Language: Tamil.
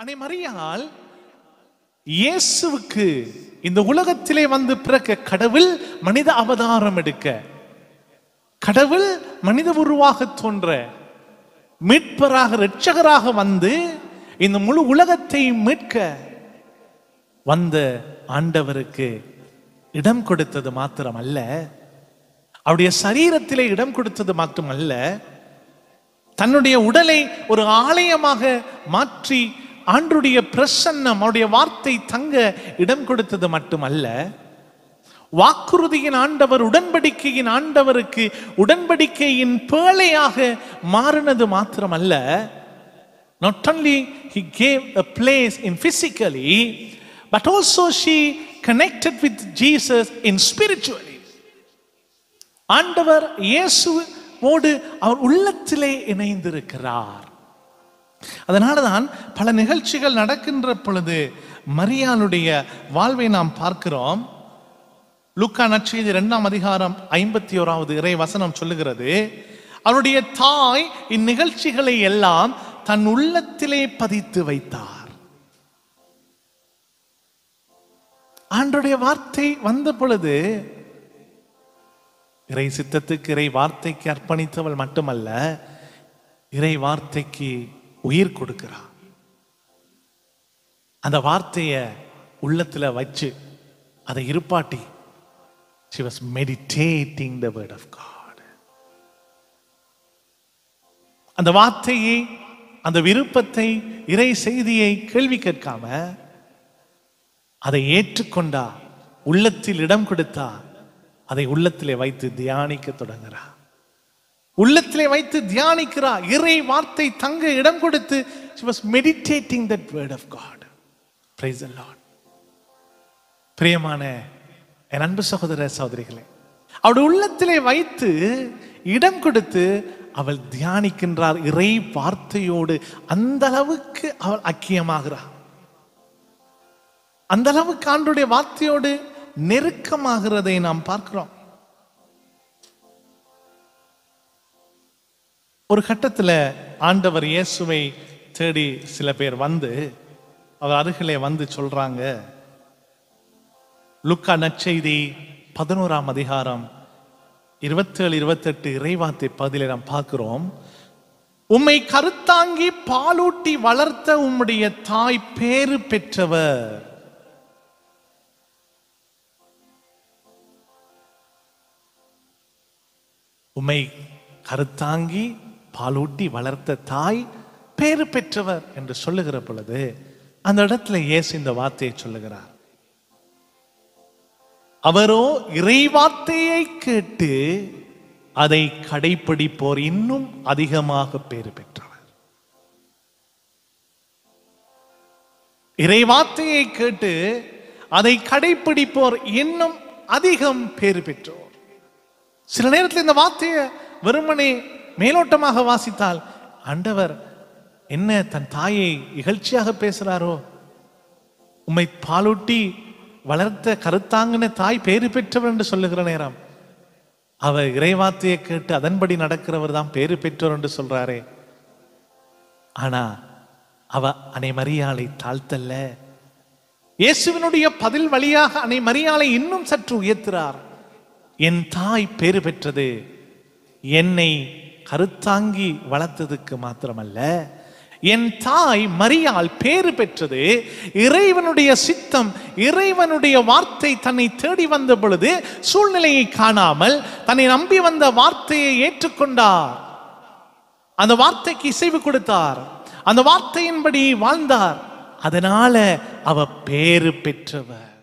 அன்னை மரியால் இயேசுவுக்கு இந்த உலகத்திலே வந்து பிறக்க கடவுள் மனித அவதாரம் எடுக்க கடவுள் மனித உருவாக தோன்ற மீட்பராக ரட்சகராக வந்து இந்த முழு உலகத்தை மீட்க வந்த ஆண்டவருக்கு இடம் கொடுத்தது மாத்திரம் அல்ல அவருடைய சரீரத்திலே இடம் கொடுத்தது மாத்திரம் அல்ல தன்னுடைய உடலை ஒரு ஆலயமாக மாற்றி ஆண்டுடைய பிரசன்னம் அவருடைய வார்த்தை தங்க இடம் கொடுத்தது மட்டுமல்ல வாக்குறுதியின் ஆண்டவர் உடன்படிக்கையின் ஆண்டவருக்கு உடன்படிக்கையின் பேழையாக மாறினது மாத்திரமல்ல not only he gave a place in physically but also she connected with Jesus in spiritually ஆண்டவர் இயேசுவோடு அவர் உள்ளத்திலே இணைந்திருக்கிறார் அதனால தான் பல நிகழ்ச்சிகள் நடக்கின்ற பொழுது மரியாளுடைய வாழ்வை நாம் பார்க்கிறோம் லுக்கா நச்செய்தி இரண்டாம் அதிகாரம் ஐம்பத்தி ஓராவது இறை வசனம் சொல்லுகிறது அவருடைய தாய் இந்நிகழ்ச்சிகளை எல்லாம் தன் உள்ளத்திலே பதித்து வைத்தார் ஆண்டுடைய வார்த்தை வந்த பொழுது இறை சித்தத்துக்கு இறை வார்த்தைக்கு அர்ப்பணித்தவள் மட்டுமல்ல இறை வார்த்தைக்கு உயிர் கொடுக்கிறான் அந்த வார்த்தையை உள்ளத்தில் வச்சு அதை இருப்பாட்டி she was meditating the word of God அந்த வார்த்தையை அந்த விருப்பத்தை இறை செய்தியை கேள்வி கேட்காம அதை ஏற்றுக்கொண்டா உள்ளத்தில் இடம் கொடுத்தா அதை உள்ளத்திலே வைத்து தியானிக்க தொடங்குறா உள்ளத்திலே வைத்து தியானிக்கிறார் இறை வார்த்தை தங்க இடம் கொடுத்து she was meditating that God praise Lord பிரியமான என் அன்பு சகோதர சகோதரிகளே அவள் உள்ளத்திலே வைத்து இடம் கொடுத்து அவள் தியானிக்கின்றார் இறை வார்த்தையோடு அந்த அளவுக்கு அவள் அக்கியமாகிறார் அந்த அளவுக்கு ஆண்டுடைய வார்த்தையோடு நெருக்கமாகிறதை நாம் பார்க்கிறோம் ஒரு கட்டத்தில் ஆண்டவர் இயேசுவை தேடி சில பேர் வந்து அவர் அருகிலே வந்து சொல்றாங்க லுக்கா நற்செய்தி பதினோராம் அதிகாரம் இருபத்தேழு இருபத்தெட்டு இறைவாத்தை பதில நாம் பார்க்கிறோம் உம்மை கருத்தாங்கி பாலூட்டி வளர்த்த உம்முடைய தாய் பேரு பெற்றவர் உம்மை கருத்தாங்கி பாலூட்டி வளர்த்த தாய் பேறு பெற்றவர் என்று சொல்லுகிற பொழுது அந்த இடத்துல இயேசு இந்த வார்த்தையை சொல்லுகிறார் அவரோ இறை வார்த்தையை கேட்டு அதை கடைபிடிப்போர் இன்னும் அதிகமாக பேறு பெற்றவர் வார்த்தையை கேட்டு அதை கடைபிடிப்போர் இன்னும் அதிகம் பேறு பெற்றோர் சில நேரத்தில் இந்த வார்த்தையை வெறுமனே மேலோட்டமாக வாசித்தால் அண்டவர் என்ன தன் தாயை இகழ்ச்சியாக பேசுகிறாரோ உம்மை பாலூட்டி வளர்த்த கருத்தாங்கின தாய் பேறு பெற்றவர் என்று சொல்லுகிற நேரம் அவர் இறைவார்த்தையை கேட்டு அதன்படி நடக்கிறவர் தான் பேறு பெற்றோர் என்று சொல்றாரே ஆனா அவ மரியாளை தாழ்த்தல்ல இயேசுவினுடைய பதில் வழியாக அனைமரியாளை இன்னும் சற்று உயர்த்திறார் என் தாய் பேறு பெற்றது என்னை கருத்தாங்கி வளர்த்ததுக்கு மாத்திரமல்ல என் தாய் மரியால் பேறு பெற்றது இறைவனுடைய சித்தம் இறைவனுடைய வார்த்தை தன்னை தேடி வந்த பொழுது சூழ்நிலையை காணாமல் தன்னை நம்பி வந்த வார்த்தையை ஏற்றுக்கொண்டார் அந்த வார்த்தைக்கு இசைவு கொடுத்தார் அந்த வார்த்தையின்படி வாழ்ந்தார் அதனால அவ பேறு பெற்றவர்